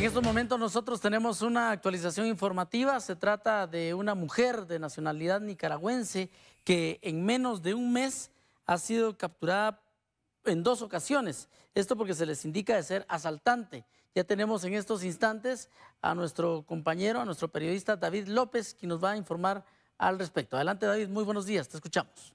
En estos momentos nosotros tenemos una actualización informativa. Se trata de una mujer de nacionalidad nicaragüense que en menos de un mes ha sido capturada en dos ocasiones. Esto porque se les indica de ser asaltante. Ya tenemos en estos instantes a nuestro compañero, a nuestro periodista David López, quien nos va a informar al respecto. Adelante David, muy buenos días, te escuchamos.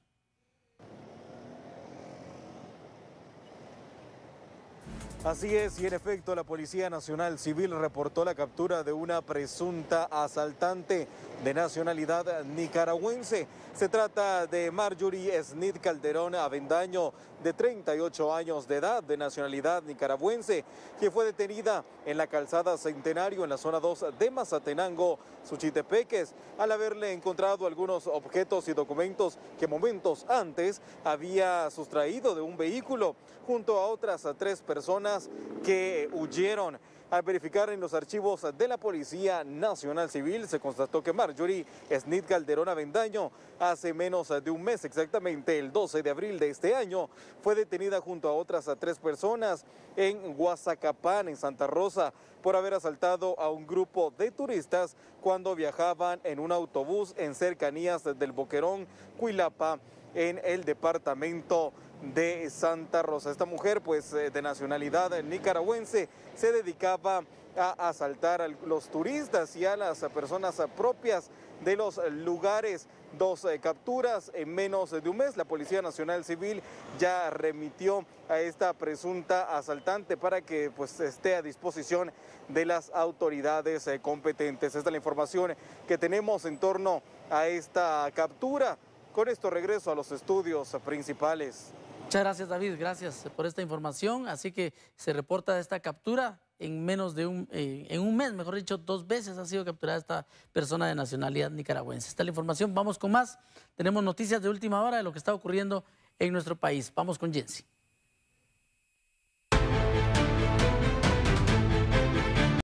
Así es, y en efecto la Policía Nacional Civil reportó la captura de una presunta asaltante de nacionalidad nicaragüense. Se trata de Marjorie Snit Calderón Avendaño, de 38 años de edad, de nacionalidad nicaragüense, que fue detenida en la calzada Centenario, en la zona 2 de Mazatenango, Suchitepeques, al haberle encontrado algunos objetos y documentos que momentos antes había sustraído de un vehículo, junto a otras tres personas que huyeron. Al verificar en los archivos de la Policía Nacional Civil, se constató que Marjorie Snit Calderón Avendaño, hace menos de un mes exactamente, el 12 de abril de este año, fue detenida junto a otras tres personas en Huazacapán, en Santa Rosa, por haber asaltado a un grupo de turistas cuando viajaban en un autobús en cercanías del Boquerón, Cuilapa, en el departamento de Santa Rosa. Esta mujer, pues eh, de nacionalidad nicaragüense, se dedicaba a asaltar a los turistas y a las personas propias de los lugares. Dos eh, capturas en menos de un mes. La Policía Nacional Civil ya remitió a esta presunta asaltante para que pues, esté a disposición de las autoridades eh, competentes. Esta es la información que tenemos en torno a esta captura. Con esto regreso a los estudios principales. Muchas gracias, David. Gracias por esta información. Así que se reporta esta captura en menos de un, eh, en un mes, mejor dicho, dos veces ha sido capturada esta persona de nacionalidad nicaragüense. Esta es la información. Vamos con más. Tenemos noticias de última hora de lo que está ocurriendo en nuestro país. Vamos con Jensi.